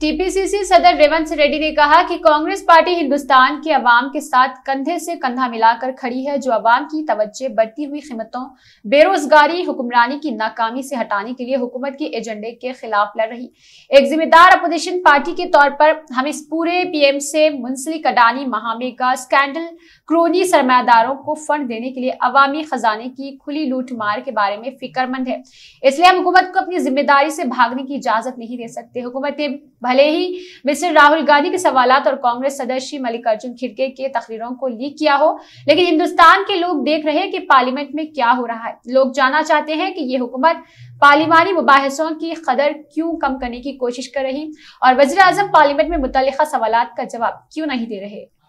TPCC सदर रेवंत रेड्डी ने कहा कि कांग्रेस पार्टी हिंदुस्तान के अवाम के साथ कंधे से कंधा मिलाकर खड़ी है जो अवाम की तवज्जे बढ़ती हुई कीमतों बेरोजगारी हुक्मरानी की नाकामी से हटाने के लिए हुकूमत के एजेंडे के खिलाफ लड़ रही एक जिम्मेदार अपोजिशन पार्टी के तौर पर हम इस पूरे पीएम से मुंसलिक अडानी महामेगा स्कैंडल क्रोनी सरमादारों को फंड देने के लिए अवामी खजाने की खुली लूटमार के बारे में फिक्रमंद है इसलिए हम हुकूमत को अपनी जिम्मेदारी से भागने की इजाजत नहीं दे सकते हुकूमत भले ही मिस्टर राहुल गांधी के सवाल और कांग्रेस सदस्य मल्लिकार्जुन खिड़के के तकरीरों को लीक किया हो लेकिन हिंदुस्तान के लोग देख रहे हैं कि पार्लियामेंट में क्या हो रहा है लोग जानना चाहते हैं कि ये हुकूमत पार्लिमानी मुबासों की कदर क्यों कम करने की कोशिश कर रही और वजी पार्लियामेंट में मुतल सवाल का जवाब क्यों नहीं दे रहे